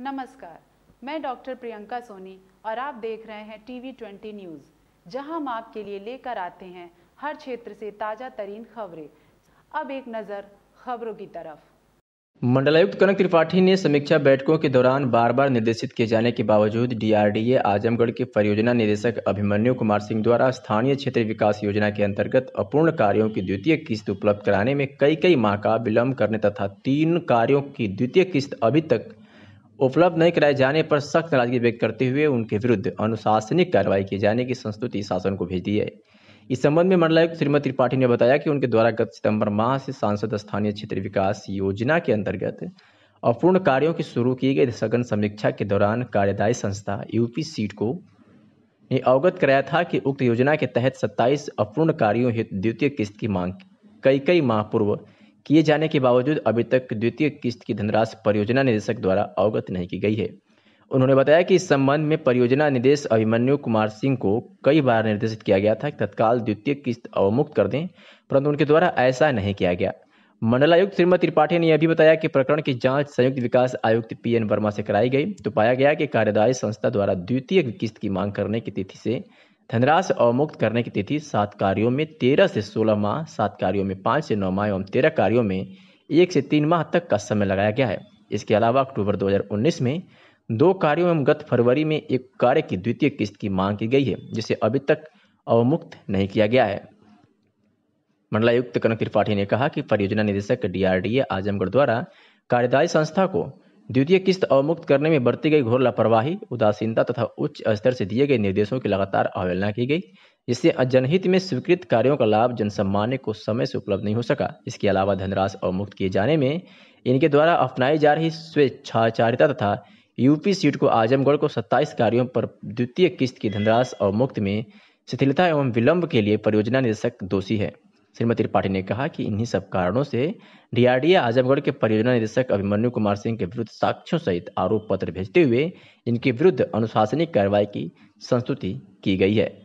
नमस्कार मैं डॉक्टर प्रियंका सोनी और आप देख रहे हैं टीवी ट्वेंटी न्यूज़ जहां हम आपके लिए लेकर आते हैं हर क्षेत्र से ताज़ा तरीन खबरें अब एक नज़र खबरों की तरफ मंडलायुक्त कनक त्रिपाठी ने समीक्षा बैठकों के दौरान बार बार निर्देशित किए जाने के बावजूद डीआरडीए आजमगढ़ के परियोजना निदेशक अभिमन्यु कुमार सिंह द्वारा स्थानीय क्षेत्र विकास योजना के अंतर्गत अपूर्ण कार्यों की द्वितीय किस्त उपलब्ध कराने में कई कई माह का विलंब करने तथा तीन कार्यों की द्वितीय किस्त अभी तक उपलब्ध नहीं कराए जाने पर सख्त नाराजगी व्यक्त करते हुए उनके विरुद्ध अनुशासनिक कार्रवाई किए जाने की संस्तुति शासन को भेज दी है इस संबंध में मंडलायुक्त श्रीमती त्रिपाठी ने बताया कि उनके द्वारा गत सितंबर माह से सांसद स्थानीय क्षेत्र विकास योजना के अंतर्गत अपूर्ण कार्यों की शुरू की गई सघन समीक्षा के दौरान कार्यदायी संस्था यूपी सीट को ने अवगत कराया था कि उक्त योजना के तहत 27 अपूर्ण कार्यों हेतु द्वितीय किस्त की मांग कई कई माह पूर्व किए जाने के बावजूद अभी तक द्वितीय किस्त की धनराशि परियोजना निदेशक द्वारा अवगत नहीं की गई है उन्होंने बताया कि इस संबंध में परियोजना निदेश अभिमन्यु कुमार सिंह को कई बार निर्देशित किया गया था कि तत्काल द्वितीय किस्त अवमुक्त कर दें परंतु उनके द्वारा ऐसा नहीं किया गया मंडलायुक्त श्रीमती त्रिपाठी ने यह भी बताया कि प्रकरण की जांच संयुक्त विकास आयुक्त पी एन वर्मा से कराई गई तो पाया गया कि कार्यदायी संस्था द्वारा द्वितीय किस्त की मांग करने की तिथि से धनराशि अवमुक्त करने की तिथि सात कार्यों में तेरह से सोलह माह सात कार्यों में पाँच से नौ माह एवं तेरह कार्यों में एक से तीन माह तक का समय लगाया गया है इसके अलावा अक्टूबर 2019 में दो कार्यों एवं गत फरवरी में एक कार्य की द्वितीय किस्त की मांग की गई है जिसे अभी तक अवमुक्त नहीं किया गया है मंडलायुक्त कनक त्रिपाठी ने कहा कि परियोजना निदेशक डीआरडीए आजमगढ़ द्वारा कार्यदायी संस्था को द्वितीय किस्त अवमुक्त करने में बरती गई घोर लापरवाही उदासीनता तथा उच्च स्तर से दिए गए निर्देशों की लगातार अवहेलना की गई जिससे जनहित में स्वीकृत कार्यों का लाभ जनसामान्य को समय से उपलब्ध नहीं हो सका इसके अलावा धनराशि अवमुक्त किए जाने में इनके द्वारा अपनाई जा रही स्वेच्छाचारिता तथा यूपी सीट को आजमगढ़ को 27 कार्यों पर द्वितीय किस्त की धनराशि अवमुक्त में शिथिलता एवं विलंब के लिए परियोजना निदेशक दोषी है श्रीमती त्रिपाठी ने कहा कि इन्हीं सब कारणों से डीआरडीए आजमगढ़ के परियोजना निदेशक अभिमन्यु कुमार सिंह के विरुद्ध साक्ष्यों सहित आरोप पत्र भेजते हुए इनके विरुद्ध अनुशासनिक कार्रवाई की संस्तुति की गई है